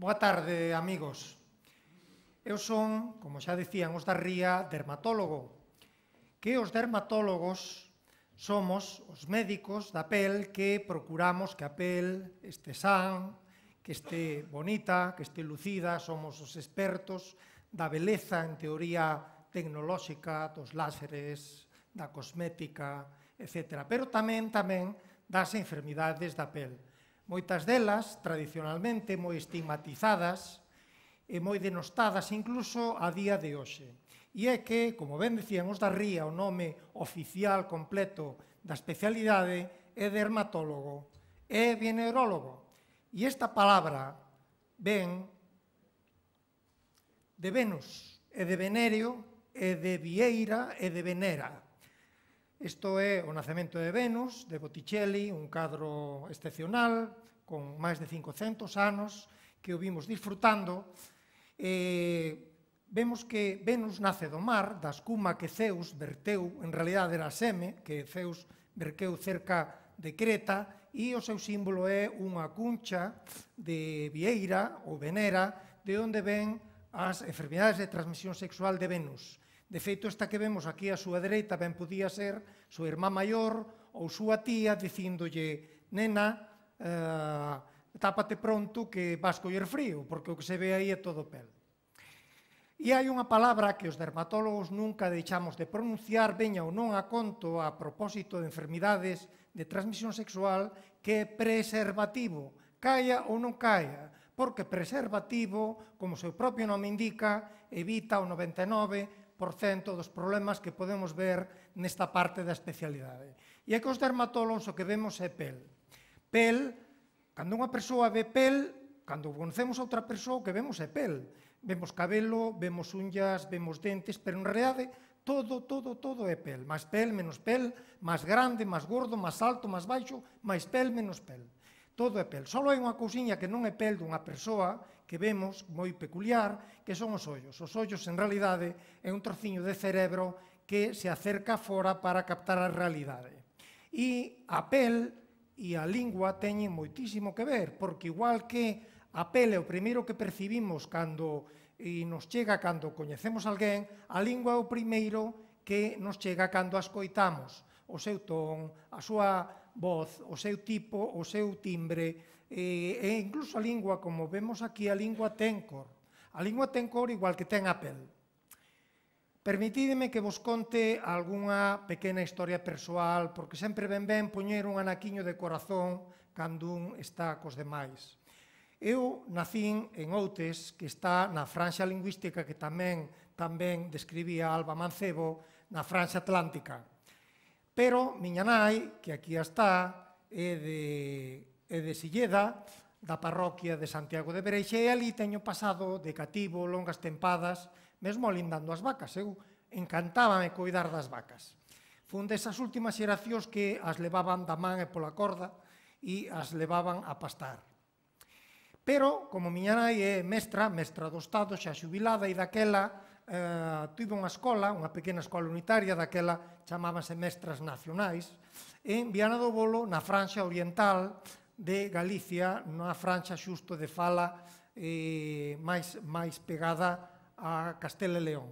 Boa tarde, amigos. Eu son, como xa dicían os da Ría, dermatólogo. Que os dermatólogos somos os médicos da pel que procuramos que a pel este san, que este bonita, que este lucida, somos os expertos da beleza en teoría tecnolóxica, dos láseres, da cosmética, etc. Pero tamén tamén das enfermidades da pel moitas delas tradicionalmente moi estigmatizadas e moi denostadas incluso a día de hoxe. E é que, como ben dicían os da Ría, o nome oficial completo da especialidade é dermatólogo, é venerólogo. E esta palabra, ven de Venus, e de Venerio, é de Vieira, e de Venera Isto é o nacemento de Venus, de Botticelli, un cadro excepcional, con máis de 500 anos, que o vimos disfrutando. Eh, vemos que Venus nace do mar, da escuma que Zeus verteu, en realidad era seme, que Zeus verteu cerca de Creta, e o seu símbolo é unha cuncha de vieira ou venera, de onde ven as enfermidades de transmisión sexual de Venus. De feito, esta que vemos aquí a súa dereita ben podía ser súa irmá maior ou súa tía dicíndolle nena, eh, tápate pronto que vas coller frío, porque o que se ve aí é todo pel. E hai unha palabra que os dermatólogos nunca deixamos de pronunciar, veña ou non a conto a propósito de enfermidades de transmisión sexual, que é preservativo, caia ou non caia, porque preservativo, como o seu propio nome indica, evita o 99 dos problemas que podemos ver nesta parte da especialidade. E é que os dermatólogos o que vemos é pel. Pel, cando unha persoa ve pel, cando conocemos a outra persoa o que vemos é pel. Vemos cabelo, vemos unhas, vemos dentes, pero en realidade todo, todo, todo é pel. Más pel, menos pel, máis grande, máis gordo, máis alto, máis baixo, máis pel, menos pel. Todo é pel. Solo hai unha cousiña que non é pel dunha persoa, que vemos moi peculiar, que son os ollos. Os ollos, en realidade, é un trociño de cerebro que se acerca fora para captar a realidade. E a pel e a lingua teñen moitísimo que ver, porque igual que a pel é o primeiro que percibimos cando e nos chega cando coñecemos alguén, a lingua é o primeiro que nos chega cando ascoitamos o seu ton, a súa voz, o seu tipo, o seu timbre, e, eh, e incluso a lingua, como vemos aquí, a lingua ten cor. A lingua ten cor igual que ten a pel. Permitideme que vos conte algunha pequena historia persoal, porque sempre ben ben poñer un anaquiño de corazón cando un está cos demais. Eu nacín en Outes, que está na franxa lingüística que tamén tamén describía Alba Mancebo, na franxa atlántica. Pero miña nai, que aquí está, é de e de Silleda, da parroquia de Santiago de Bereixe, e ali teño pasado de cativo, longas tempadas, mesmo alindando as vacas. Eu encantábame cuidar das vacas. Fun desas últimas xeracións que as levaban da man e pola corda e as levaban a pastar. Pero, como miña nai é mestra, mestra do Estado, xa xubilada, e daquela eh, tuve unha escola, unha pequena escola unitaria, daquela chamábanse mestras nacionais, en Viana do Bolo, na Francia Oriental, de Galicia, na franxa xusto de fala eh, máis, máis pegada a Castela e León.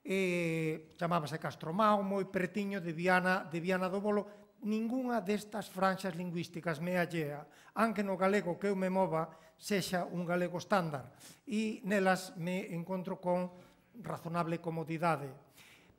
Eh, chamábase Castromao, moi pretiño de Viana, de Viana do Bolo, ningunha destas franxas lingüísticas me allea, anque no galego que eu me mova sexa un galego estándar, e nelas me encontro con razonable comodidade.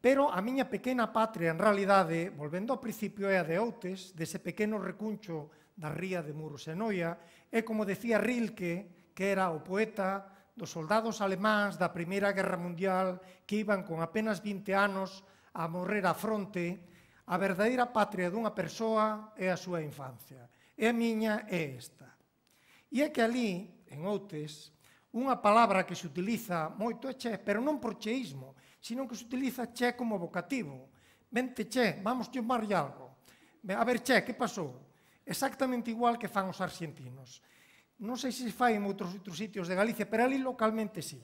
Pero a miña pequena patria, en realidade, volvendo ao principio, é a de Outes, dese pequeno recuncho da ría de Muros e Noia, como decía Rilke, que era o poeta dos soldados alemáns da Primeira Guerra Mundial que iban con apenas 20 anos a morrer á fronte, a verdadeira patria dunha persoa é a súa infancia. E a miña é esta. E é que ali, en Outes, unha palabra que se utiliza moito é che, pero non por cheísmo, sino que se utiliza che como vocativo. Vente che, vamos chumar algo. A ver che, que pasou? exactamente igual que fan os argentinos. Non sei se fai en outros, outros sitios de Galicia, pero ali localmente sí.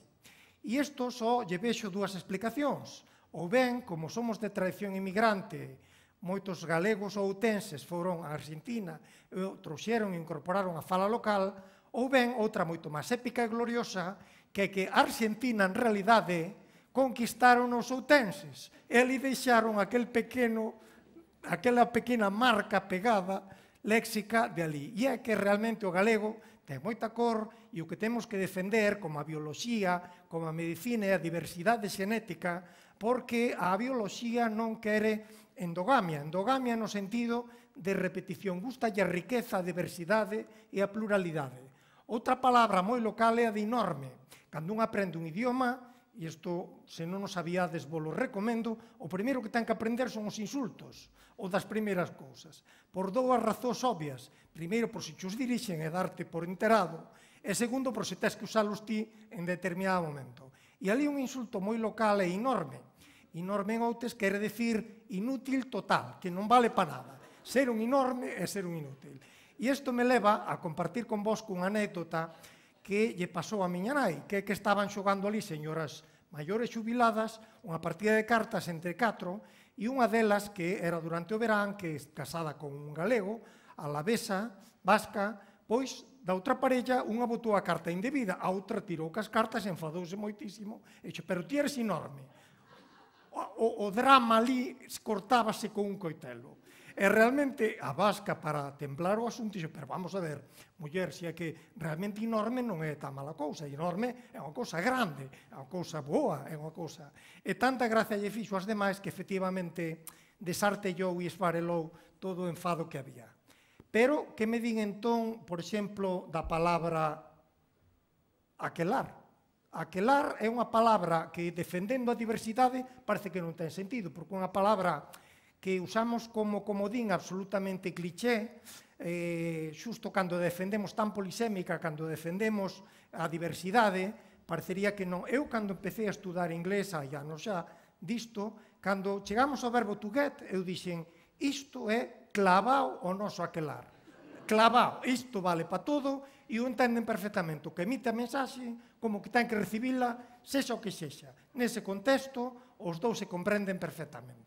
E isto só lle vexo dúas explicacións. Ou ben, como somos de tradición emigrante, moitos galegos ou tenses foron a Argentina e trouxeron e incorporaron a fala local, ou ben outra moito máis épica e gloriosa, que é que Argentina en realidade conquistaron os outenses. E ali deixaron aquel pequeno, aquela pequena marca pegada léxica de ali. E é que realmente o galego ten moita cor e o que temos que defender como a bioloxía, como a medicina e a diversidade xenética, porque a bioloxía non quere endogamia, endogamia no sentido de repetición, gusta a riqueza, a diversidade e a pluralidade. Outra palabra moi local é a de enorme. Cando un aprende un idioma, e isto, se non nos aviades, vos lo recomendo, o primeiro que ten que aprender son os insultos, ou das primeiras cousas. Por dúas razóns obvias, primeiro, por se xos dirixen e darte por enterado, e segundo, por se tes que usalos ti en determinado momento. E ali un insulto moi local e enorme. Enorme en outes quere decir inútil total, que non vale para nada. Ser un enorme é ser un inútil. E isto me leva a compartir con vos cunha anécdota que lle pasou a miña nai, que que estaban xogando ali señoras maiores xubiladas, unha partida de cartas entre catro, e unha delas que era durante o verán, que é casada con un galego, alavesa, vasca, pois da outra parella unha botou a carta indebida, a outra tirou cas cartas, enfadouse moitísimo, e xe, pero ti eres enorme. O, o, o drama ali cortábase con un coitelo. E realmente a vasca para templar o asunto dixo, pero vamos a ver, muller, se é que realmente enorme non é tan mala cousa, enorme é unha cousa grande, é unha cousa boa, é unha cousa... E tanta gracia lle fixo as demais que efectivamente desartellou e esfarelou todo o enfado que había. Pero que me din entón, por exemplo, da palabra aquelar? Aquelar é unha palabra que defendendo a diversidade parece que non ten sentido, porque unha palabra que usamos como comodín absolutamente cliché, eh, xusto cando defendemos tan polisémica, cando defendemos a diversidade, parecería que non. Eu, cando empecé a estudar inglés, hai anos xa, disto, cando chegamos ao verbo to get, eu dixen, isto é clavao o noso aquelar. Clavao, isto vale para todo, e o entenden perfectamente. O que emite a mensaxe, como que ten que recibila, sexa o que sexa. Nese contexto, os dous se comprenden perfectamente.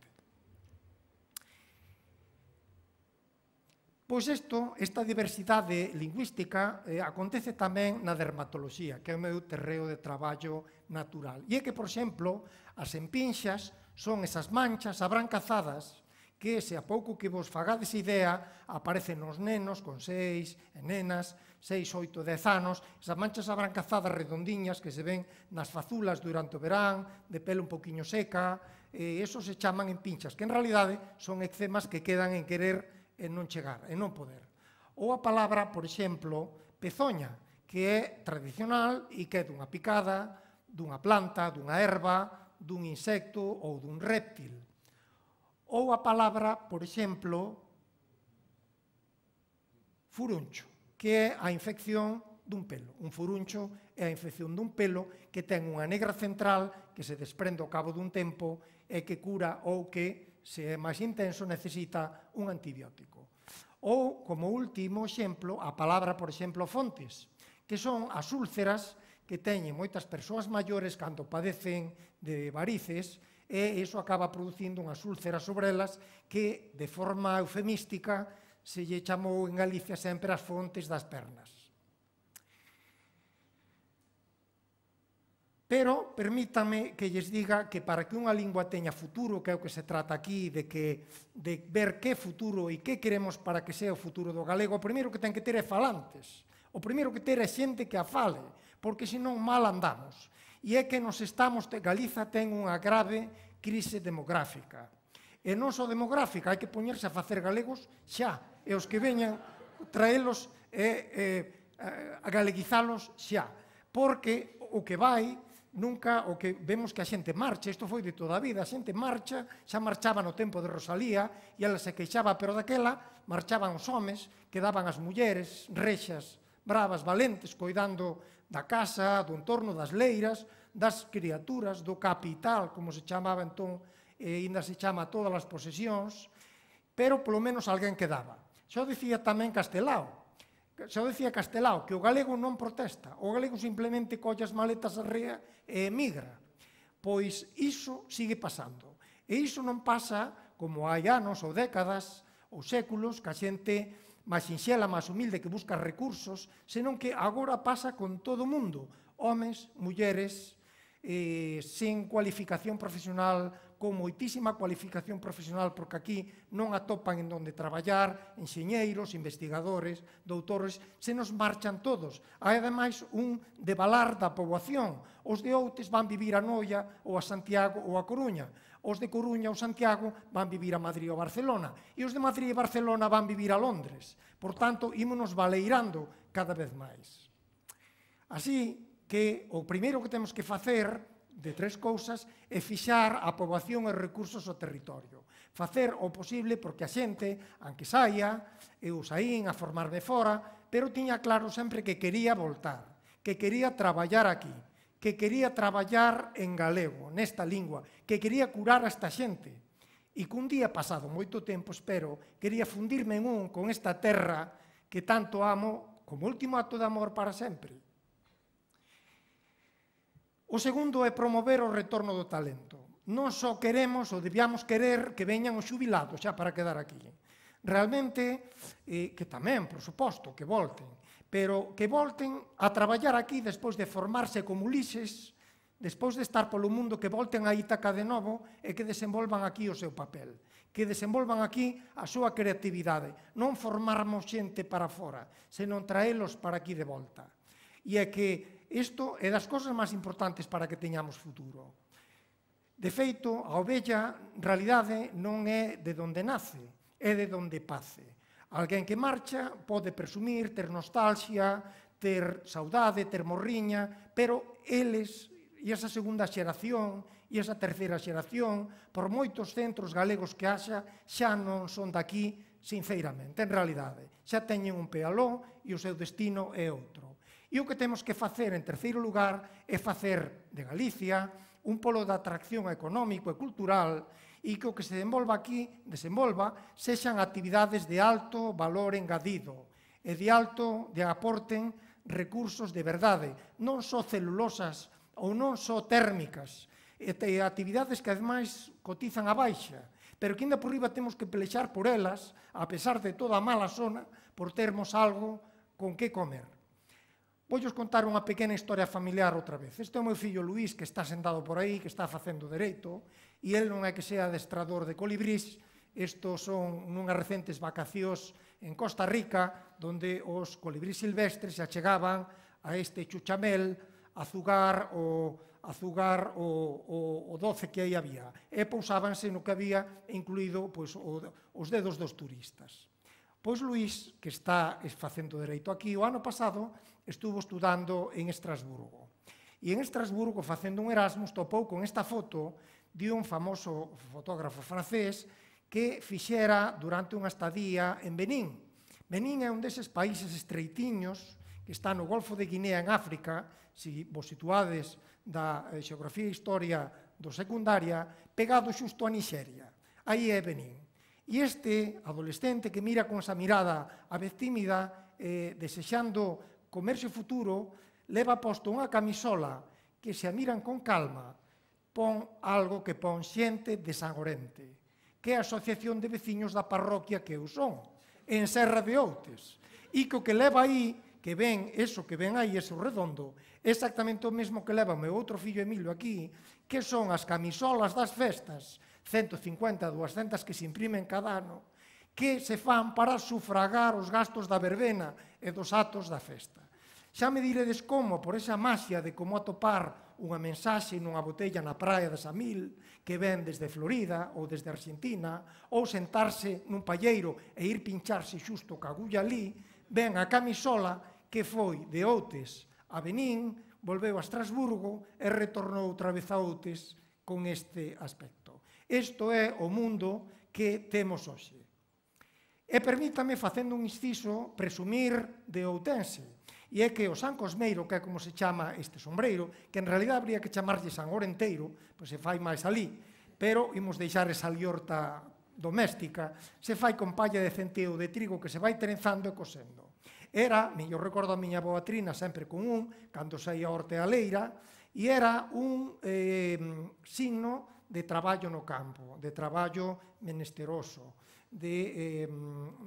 Pois isto, esta diversidade lingüística eh, acontece tamén na dermatoloxía, que é o meu terreo de traballo natural. E é que, por exemplo, as empinxas son esas manchas abrancazadas que se a pouco que vos fagades idea aparecen nos nenos con seis e nenas, seis, oito, dez anos, esas manchas abrancazadas redondiñas que se ven nas fazulas durante o verán, de pelo un poquinho seca, eh, eso se chaman empinxas, que en realidade son eczemas que quedan en querer e non chegar, e non poder. Ou a palabra, por exemplo, pezoña, que é tradicional e que é dunha picada, dunha planta, dunha erva, dun insecto ou dun réptil. Ou a palabra, por exemplo, furuncho, que é a infección dun pelo. Un furuncho é a infección dun pelo que ten unha negra central que se desprende ao cabo dun tempo e que cura ou que se é máis intenso, necesita un antibiótico. Ou, como último exemplo, a palabra, por exemplo, fontes, que son as úlceras que teñen moitas persoas maiores cando padecen de varices, e iso acaba producindo unhas úlceras sobre elas que, de forma eufemística, se lle chamou en Galicia sempre as fontes das pernas. Pero permítame que lles diga que para que unha lingua teña futuro, que é o que se trata aquí, de, que, de ver que futuro e que queremos para que sea o futuro do galego, o primeiro que ten que ter é falantes, o primeiro que ter é xente que a fale, porque senón mal andamos. E é que nos estamos, Galiza ten unha grave crise demográfica. E non só demográfica, hai que poñerse a facer galegos xa, e os que veñan traelos e, e a galeguizalos xa, porque o que vai nunca o que vemos que a xente marcha, isto foi de toda a vida, a xente marcha, xa marchaba no tempo de Rosalía e ela se queixaba, pero daquela marchaban os homes, quedaban as mulleres, rexas, bravas, valentes, coidando da casa, do entorno, das leiras, das criaturas, do capital, como se chamaba entón, e ainda se chama todas as posesións, pero polo menos alguén quedaba. Xa dicía tamén Castelao, xa decía Castelao, que o galego non protesta, o galego simplemente colle as maletas a rea e emigra. Pois iso sigue pasando. E iso non pasa como hai anos ou décadas ou séculos que a xente máis sinxela, máis humilde que busca recursos, senón que agora pasa con todo o mundo, homes, mulleres, eh, sen cualificación profesional con moitísima cualificación profesional, porque aquí non atopan en onde traballar, enxeñeiros, investigadores, doutores, se nos marchan todos. Hai ademais un debalar da poboación. Os de Outes van vivir a Noia ou a Santiago ou a Coruña. Os de Coruña ou Santiago van vivir a Madrid ou a Barcelona. E os de Madrid e Barcelona van vivir a Londres. Por tanto, ímonos valeirando cada vez máis. Así que o primeiro que temos que facer de tres cousas e fixar a poboación e recursos ao territorio. Facer o posible porque a xente, anque saia, eu saín a formarme fora, pero tiña claro sempre que quería voltar, que quería traballar aquí, que quería traballar en galego, nesta lingua, que quería curar a esta xente. E cun día pasado moito tempo, espero, quería fundirme en un con esta terra que tanto amo como último acto de amor para sempre O segundo é promover o retorno do talento. Non só queremos ou debíamos querer que veñan os xubilados xa para quedar aquí. Realmente, eh, que tamén, por suposto, que volten, pero que volten a traballar aquí despois de formarse como Ulises, despois de estar polo mundo, que volten a Ítaca de novo e que desenvolvan aquí o seu papel, que desenvolvan aquí a súa creatividade. Non formarmos xente para fora, senón traelos para aquí de volta. E é que Isto é das cosas máis importantes para que teñamos futuro. De feito, a ovella, en realidade, non é de donde nace, é de donde pase. Alguén que marcha pode presumir, ter nostalgia, ter saudade, ter morriña, pero eles e esa segunda xeración e esa terceira xeración, por moitos centros galegos que haxa, xa non son daqui, sinceramente, en realidade. Xa teñen un pealón e o seu destino é outro. E o que temos que facer, en terceiro lugar, é facer de Galicia un polo de atracción económico e cultural e que o que se desenvolva aquí, desenvolva, sexan actividades de alto valor engadido e de alto de aporten recursos de verdade, non só celulosas ou non só térmicas, e actividades que ademais cotizan a baixa, pero que ainda por riba temos que pelexar por elas, a pesar de toda a mala zona, por termos algo con que comer. Voullos contar unha pequena historia familiar outra vez. Este é o meu fillo Luís, que está sentado por aí, que está facendo dereito, e el non é que sea adestrador de colibrís, estos son nunhas recentes vacacións en Costa Rica, donde os colibrís silvestres se achegaban a este chuchamel, zugar o azugar o, o, o doce que aí había. E pousábanse no que había incluído pois, o, os dedos dos turistas. Pois Luís, que está facendo dereito aquí, o ano pasado estuvo estudando en Estrasburgo. E en Estrasburgo, facendo un Erasmus, topou con esta foto de un famoso fotógrafo francés que fixera durante unha estadía en Benín. Benín é un deses países estreitiños que está no Golfo de Guinea en África, se vos situades da eh, xeografía e historia do secundaria, pegado xusto a Nixeria. Aí é Benín. E este adolescente que mira con esa mirada a vez tímida, eh, desexando comerse futuro, leva posto unha camisola que se a miran con calma, pon algo que pon xente de que é a Asociación de Veciños da Parroquia que eu son, en Serra de Outes, e que o que leva aí, que ven eso que ven aí, eso redondo, é exactamente o mesmo que leva o meu outro fillo Emilio aquí, que son as camisolas das festas, 150, 200 que se imprimen cada ano, que se fan para sufragar os gastos da verbena e dos atos da festa. Xa me diredes como, por esa masia de como atopar unha mensaxe nunha botella na praia de Samil, que ven desde Florida ou desde Argentina, ou sentarse nun palleiro e ir pincharse xusto agulla ali, ven a camisola que foi de Outes a Benín, volveu a Estrasburgo e retornou outra vez a Outes con este aspecto. Isto é o mundo que temos hoxe. E permítame, facendo un inciso, presumir de Outense, e é que o San Cosmeiro, que é como se chama este sombreiro, que en realidad habría que chamarlle San Orenteiro, pois se fai máis alí, pero imos deixar esa liorta doméstica, se fai con palla de centeo de trigo que se vai trenzando e cosendo. Era, eu recordo a miña boa trina sempre con un, cando saía a Orte a Leira, e era un eh, signo de traballo no campo, de traballo menesteroso, de eh,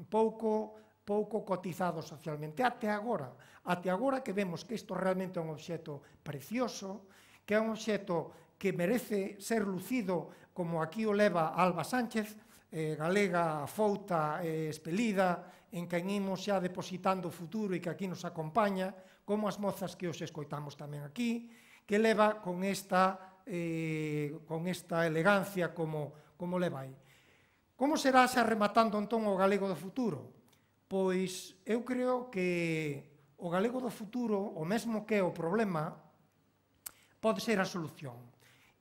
pouco pouco cotizado socialmente. Até agora, até agora que vemos que isto realmente é un obxeto precioso, que é un obxeto que merece ser lucido como aquí o leva Alba Sánchez, eh, galega, fouta, eh, espelida, en quen imos xa depositando o futuro e que aquí nos acompaña, como as mozas que os escoitamos tamén aquí, que leva con esta eh, con esta elegancia como, como le vai. Como será xa rematando entón o galego do futuro? Pois eu creo que o galego do futuro, o mesmo que o problema, pode ser a solución.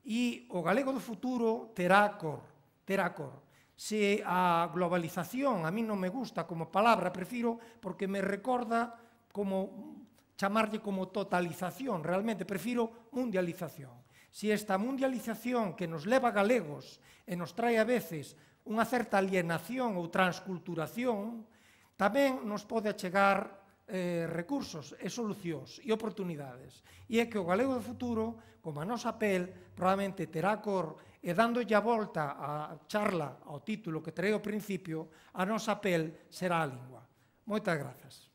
E o galego do futuro terá cor, terá cor. Se a globalización a mí non me gusta como palabra, prefiro porque me recorda como chamarlle como totalización, realmente prefiro mundialización. Si esta mundialización que nos leva galegos e nos trae a veces unha certa alienación ou transculturación, tamén nos pode achegar eh, recursos e solucións e oportunidades. E é que o galego do futuro, como a nosa pel, probablemente terá cor e dándolle a volta a charla ao título que trae ao principio, a nosa pel será a lingua. Moitas grazas.